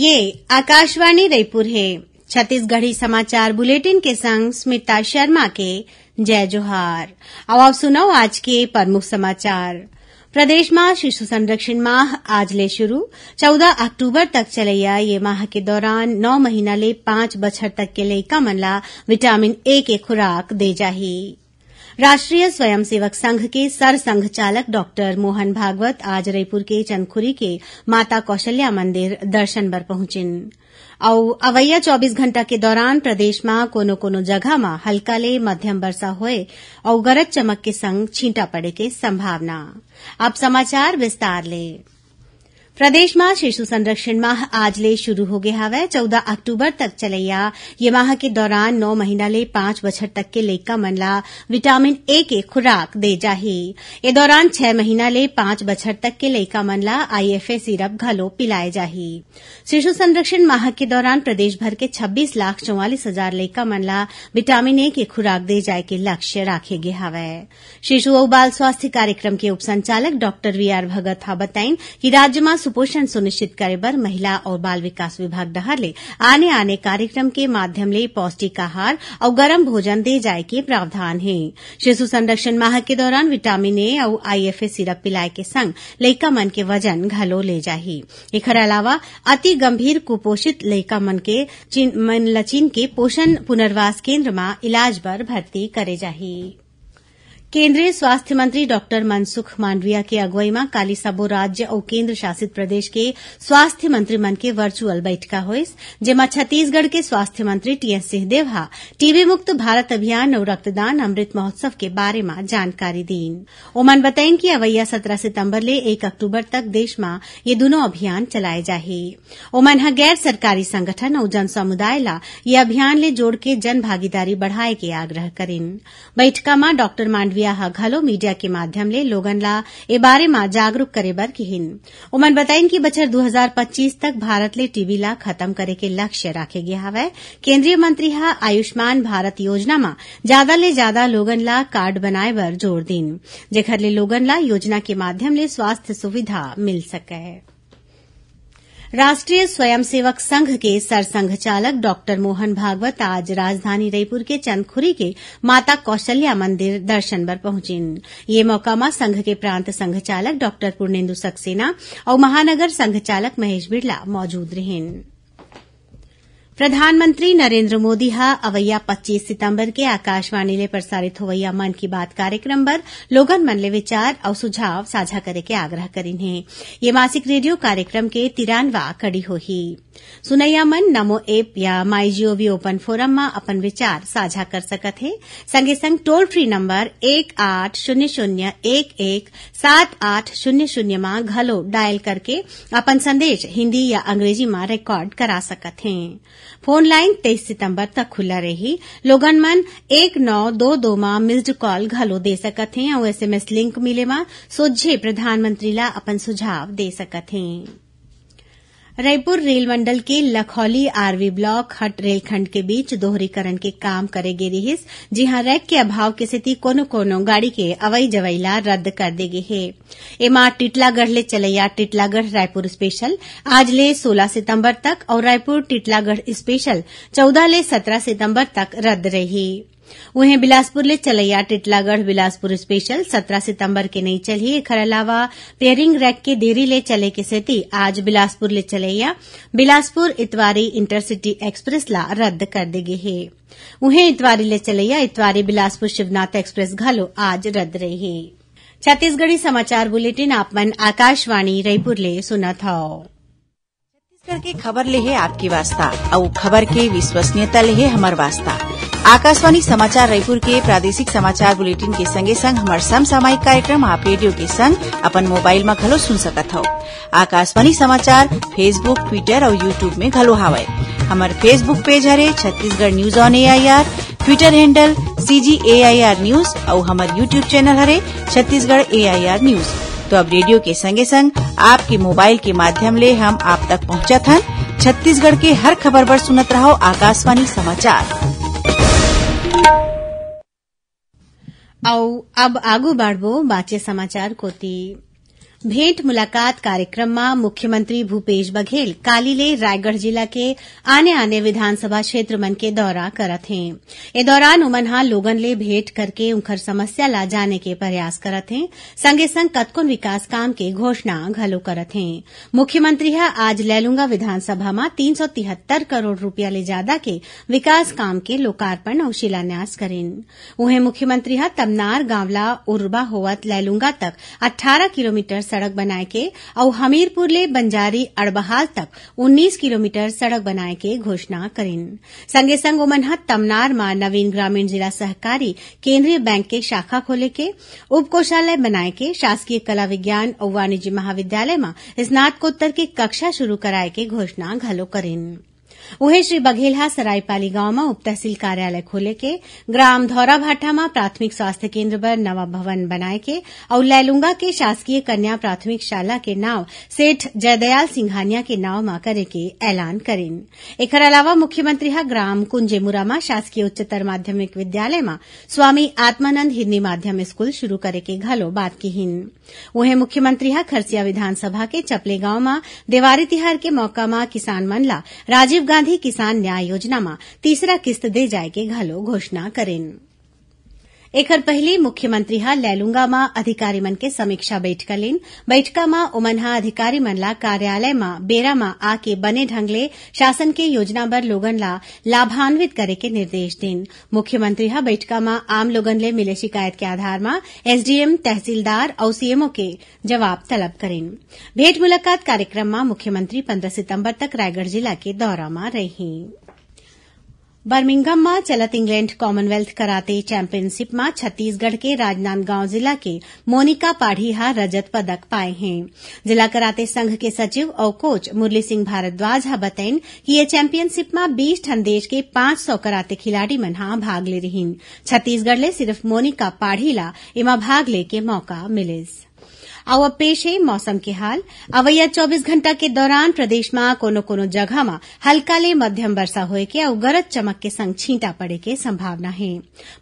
ये आकाशवाणी रायपुर है छत्तीसगढ़ी समाचार बुलेटिन के संग स्मिता शर्मा के जय जोहार अब आप सुनो आज के प्रमुख समाचार प्रदेश में शिशु संरक्षण माह आज ले शुरू 14 अक्टूबर तक चलैया ये माह के दौरान नौ महीना ले पांच बछर तक के लिए कमला विटामिन ए के खुराक दे जाही राष्ट्रीय स्वयंसेवक संघ के सरसंघ चालक डॉक्टर मोहन भागवत आज रायपुर के चंदखुरी के माता कौशल्या मंदिर दर्शन पर पहुंचे और अवैया चौबीस घंटा के दौरान प्रदेश में कोनो कोनो जगह में हल्का ले मध्यम वर्षा हो और गरज चमक के संग छींटा पड़े के संभावना अब समाचार विस्तार ले प्रदेश में शिशु संरक्षण माह आज ले शुरू हो गया है चौदह अक्टूबर तक चलैया ये माह के दौरान नौ महीना ले पांच बछर तक के लेका मनला विटामिन ए के खुराक दे जाही ये दौरान छह महीना ले पांच बछर तक के लेका मनला आईएफए सिरप घलो पिलाए जाही शिशु संरक्षण माह के दौरान प्रदेश भर के छब्बीस लाख चौवालीस हजार लेका मनला विटामिन ए के खुराक दे जाए के लक्ष्य रखे गये हवय शिशु और बाल स्वास्थ्य कार्यक्रम के उप संचालक डॉक्टर वी आर भगत हा बताइन कि राज्य में सुपोषण सुनिश्चित करे बर महिला और बाल विकास विभाग डहर ले आने आने कार्यक्रम के माध्यम ले पौष्टिक आहार और गर्म भोजन दे जाए के प्रावधान है शिशु संरक्षण माह के दौरान विटामिन ए और आईएफए सिरप पिलाए के संग लैका मन के वजन घलो ले जाही एक अलावा अति गंभीर कुपोषित लैका मन के मन लचिन के पोषण पुनर्वास केन्द्र में इलाज पर भर्ती करे जाही केन्द्रीय स्वास्थ्य मंत्री डॉक्टर मनसुख मांडविया की अगुवाई में काली सबो राज्य और केन्द्र शासित प्रदेश के स्वास्थ्य मन के वर्चुअल बैठक होइस जेमा छत्तीसगढ़ के स्वास्थ्य मंत्री टीएस सिंहदेव हा टीबी मुक्त भारत अभियान और रक्तदान अमृत महोत्सव के बारे में जानकारी दीन ओमन बताइन कि अवैया सत्रह सितम्बर ले एक अक्टूबर तक देश में ये दोनों अभियान चलाए जाये ओमन हा गैर सरकारी संगठन और जन समुदाय ला ये अभियान ले जोड़ के जन भागीदारी बढ़ाए के आग्रह करें बैठक में डॉक्टर मांडविया व्याह घलो मीडिया के लोगन ला ए मा जागरूक करेबरकी हिन उमन बताइन कि बछर 2025 तक भारत ले टीबी ला खत्म करे के लक्ष्य राखे गे हवय केंद्रीय मंत्री हा आयुष्मान भारत योजना मा ज्यादा ले ज्यादा लोगन ला कार्ड बनाए बर जोर दिन जेखर ले लोगन ला योजना के माध्यम ले स्वास्थ्य सुविधा मिल सके राष्ट्रीय स्वयंसेवक संघ के सरसंघ चालक डॉक्टर मोहन भागवत आज राजधानी रायपुर के चंदखुरी के माता कौशल्या मंदिर दर्शन पर पहुंचे ये मौका संघ के प्रांत संघ चालक डॉक्टर पूर्णेन्दु सक्सेना और महानगर संघ चालक महेश बिड़ला मौजूद रहेंगे प्रधानमंत्री नरेन्द्र मोदी हा अवैया 25 सितंबर के आकाशवाणी ले प्रसारित होवैया मन की बात कार्यक्रम पर लोगन मन ले विचार और सुझाव साझा करे के आग्रह करें हे ये मासिक रेडियो कार्यक्रम के तिरानवा कड़ी ही सुनैया मन नमो एप या माई जीओवी ओपन फोरम में अपन विचार साझा कर सकत हैं संगे संग टोल फ्री नंबर एक आठ शून्य शून्य एक एक सात आठ शून्य शून्य में घलो डायल करके अपन संदेश हिन्दी या अंग्रेजी में रिकॉर्ड करा सकत हैं। फोन लाइन तेईस सितम्बर तक खुला रही लोगन मन एक नौ दो दो मां मिस्ड कॉल घलो दे सकत हैं और एसएमएस लिंक मिले मां सोझे प्रधानमंत्री ला अपन सुझाव दे सकत हे रायपुर रेल मंडल के लखौली आरवी ब्लॉक हट रेलखंड के बीच दोहरीकरण के काम करेगी रिहिस जिहां रैक के अभाव की स्थिति कोनो कोनो गाड़ी के अवई जवैला रद्द कर देगे है एमा टिटलागढ़ ले चलैया टिटलागढ़ रायपुर स्पेशल आज ले 16 सितंबर तक और रायपुर टिटलागढ़ स्पेशल 14 ले 17 सितंबर तक रद्द रही वहीं बिलासपुर ले चलैया टिटलागढ़ बिलासपुर स्पेशल सत्रह सितंबर के नहीं चली एक अलावा पेयरिंग रैक के देरी ले चले के सेती आज बिलासपुर ले चलैया बिलासपुर इतवारी इंटरसिटी एक्सप्रेस ला रद्द कर गई है वहीं इतवारी ले चलैया इतवारी बिलासपुर शिवनाथ एक्सप्रेस घालो आज रद्द रही है छत्तीसगढ़ी समाचार बुलेटिन आप मन आकाशवाणी रायपुर ले सुना था छत्तीसगढ़ खबर ले है आपकी वास्ता और खबर के विश्वसनीयता ले है हमार वास्ता आकाशवाणी समाचार रायपुर के प्रादेशिक समाचार बुलेटिन के संगे संग हमार समसामयिक कार्यक्रम आप रेडियो के संग अपन मोबाइल में घलो सुन सकत हो आकाशवाणी समाचार फेसबुक ट्विटर और यूट्यूब में घलो हावय हमार फेसबुक पेज हरे Chhattisgarh news on AIR Twitter handle CG R news और हमारे यूट्यूब चैनल हरे छत्तीसगढ़ एआईआर न्यूज तो अब रेडियो के संगे संग आपके मोबाइल के माध्यम ले हम आप तक पहुँचा छत्तीसगढ़ के हर खबर पर सुनत रहो आकाशवाणी समाचार આવું આબ આગુ બાળવો વાંચે સમાચાર કોતી भेंट मुलाकात कार्यक्रम में मुख्यमंत्री भूपेश बघेल ले रायगढ़ जिला के आने आने विधानसभा क्षेत्र मन के दौरा करत हैं ए दौरान उमन लोगन ले भेंट करके उनकर समस्या ला जाने के प्रयास करत हैं संगे संग कतकुन विकास काम के घोषणा घलो करत हैं मुख्यमंत्री हा आज लैलूंगा विधानसभा में तीन सौ तिहत्तर करोड़ रूपया ले ज्यादा के विकास काम के लोकार्पण और शिलान्यास करें उन्हें मुख्यमंत्री हा तमनार गांवला उर्बा होवत लैलूंगा तक अट्ठारह किलोमीटर सड़क बनाए के और हमीरपुर ले बंजारी अड़बहाल तक उन्नीस किलोमीटर सड़क बनाए के घोषणा करिन संगे संग ओमन तमनार म नवीन ग्रामीण जिला सहकारी केंद्रीय बैंक के शाखा खोले के उप कोषालय बनाए के शासकीय कला विज्ञान और वाणिज्य महाविद्यालय में स्नातकोत्तर के कक्षा शुरू कराए के घोषणा घलो करिन वहीं श्री बघेलहा सरायपाली सरायपाली में उप तहसील कार्यालय खोले के ग्राम में प्राथमिक स्वास्थ्य केन्द्र पर नवा भवन बनाए के और लैलूंगा के शासकीय कन्या प्राथमिक शाला के नाव सेठ जयदयाल सिंघानिया के नाव में करे के ऐलान करें एक अलावा मुख्यमंत्री हा ग्राम कुंजेमुरा में शासकीय उच्चतर माध्यमिक विद्यालय मा स्वामी आत्मानंद हिन्दी माध्यम स्कूल शुरू करे के घलो बात कहीन वहीं मुख्यमंत्री हा खरसिया विधानसभा के चपले गांव में देवारी तिहार के मौका में किसान मंडला राजीव ગાંધી કિસાન ન્યાય યોજનામાં તીસરા કિસ્ત દે જાય કે ઘાલો ઘોષણા કરેલ मुख्यमंत्री अधिकारी એખર समीक्षा बैठक હા લેલુંગામાં અધિકારીમન કે उमनहा अधिकारी मन ला कार्यालय मा बेरा बेरामा आके बने ढंगले शासन के योजना लोगन ला लाभान्वित करे के निर्देश दिन मुख्यमंत्री हा बैठकामा आम ले मिले शिकायत के आधार में एसडीएम तहसीलदार और सीएमओ के जवाब तलब करें भेंट मुलाकात कार्यक्रम में मुख्यमंत्री पन्द्रह सितम्बर तक रायगढ़ जिला के दौरा में रहीं में चलत इंग्लैंड कॉमनवेल्थ कराते चैंपियनशिप में छत्तीसगढ़ के राजनांदगांव जिला के मोनिका पाढ़ीहा रजत पदक पाए हैं जिला कराते संघ के सचिव और कोच मुरली सिंह भारद्वाज हा बतैन कि ये चैंपियनशिप में बीस ठन देश के पांच सौ कराते खिलाड़ी मन भाग ले रही छत्तीसगढ़ ले सिर्फ मोनिका पाढ़ीला इमा भाग ले के मौका मिले आओ अब पेश है मौसम के हाल अवैया चौबीस घंटा के दौरान प्रदेश में कोनो कोनो जगह में हल्का ले मध्यम वर्षा होए के और गरज चमक के संग छींटा पड़े के संभावना है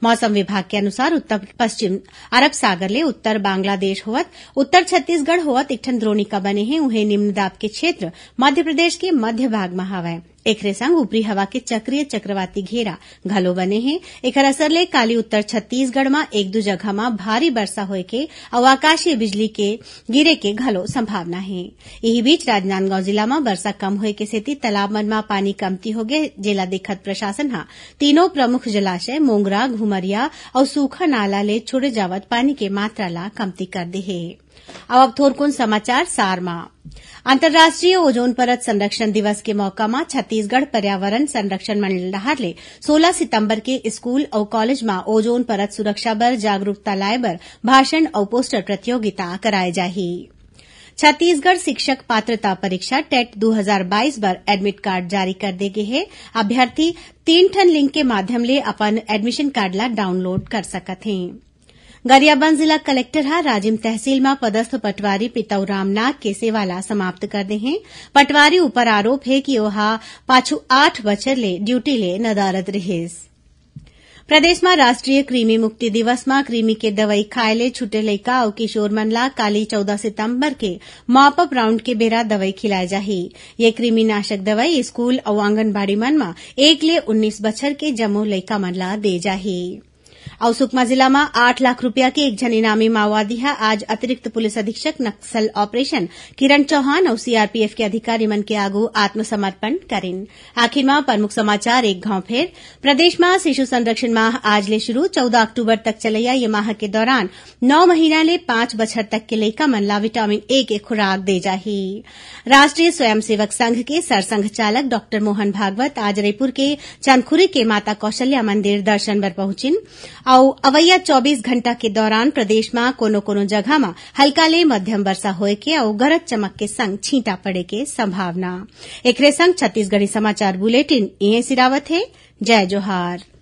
मौसम विभाग के अनुसार उत्तर पश्चिम अरब सागर ले उत्तर बांग्लादेश होवत उत्तर छत्तीसगढ़ होवत एक ठन द्रोणिका बने हैं उन्हें निम्न दाब के क्षेत्र मध्य प्रदेश के मध्य भाग में हवाएं संग ऊपरी हवा के चक्रीय चक्रवाती घेरा घलो बने हे एक असर ले काली उत्तर छत्तीसगढ़ में एक दू जगह में भारी वर्षा होए के अउ आकाशीय बिजली के गिरे के घलो संभावना है यही बीच राजनांदगांव जिला में वर्षा कम होए के सेती तालाब मन में पानी कमती हो गए जिला देखत प्रशासन हा तीनों प्रमुख जलाशय मोंगरा घुमरिया और सूखा नाला ले छोड़े जावत पानी के मात्रा ला कमती कर दी है अब अब थोरकुन समाचार सारमा अंतर्राष्ट्रीय ओजोन परत संरक्षण दिवस के मौका में छत्तीसगढ़ पर्यावरण संरक्षण मंडलाहार ले 16 सितंबर के स्कूल और कॉलेज में ओजोन परत सुरक्षा बर जागरूकता लाए बर भाषण और पोस्टर प्रतियोगिता कराई जाही छत्तीसगढ़ शिक्षक पात्रता परीक्षा टेट 2022 पर एडमिट कार्ड जारी कर दे गए है अभ्यर्थी तीन ठन लिंक के माध्यम ले अपन एडमिशन कार्ड ला डाउनलोड कर सकते हैं गरियाबंद जिला कलेक्टर हा राजिम तहसीलમાં પદસ્થ પટવારી के सेवाला समाप्त कर दे हैं पटवारी ऊपर आरोप है कि वह पाछ आठ बचर ले ड्यूटी ले प्रदेश में राष्ट्रीय कृमि मुक्ति दिवस में कृमि के दवाई खाए ले लैका और किशोर मनला काली चौदह सितंबर के मॉपअप राउंड के बेरा दवाई खिलाए जा ये कृमिनाशक दवाई स्कूल और आंगनबाड़ी मन में एक ले उन्नीस बच्चर के जम्मू लैका मनला दे जाही जिला में आठ लाख रूपया के एक झन इनामी माओवादी है आज अतिरिक्त पुलिस अधीक्षक नक्सल ऑपरेशन किरण चौहान और सीआरपीएफ के अधिकारी मन के आगू आत्मसमर्पण करें आखिर में प्रमुख समाचार एक गांव फिर प्रदेश में शिशु संरक्षण माह आज ले शुरू चौदह अक्टूबर तक चलैया ये माह के दौरान नौ महीना ले पांच बछर तक के लइका मन ला विटामिन ए के खुराक दे जा राष्ट्रीय स्वयंसेवक संघ के सरसंघ चालक डॉक्टर मोहन भागवत आज रायपुर के चंदखुरी के माता कौशल्या मंदिर दर्शन पर पहुंचे आउ अवैया चौबीस घंटा के दौरान प्रदेश में कोनो कोनो जगह में हल्का ले मध्यम वर्षा होए के और गरज चमक के संग छींटा पड़े के संभावना एक संग छत्तीसगढ़ी समाचार बुलेटिन ए सिरावत है जय जोहार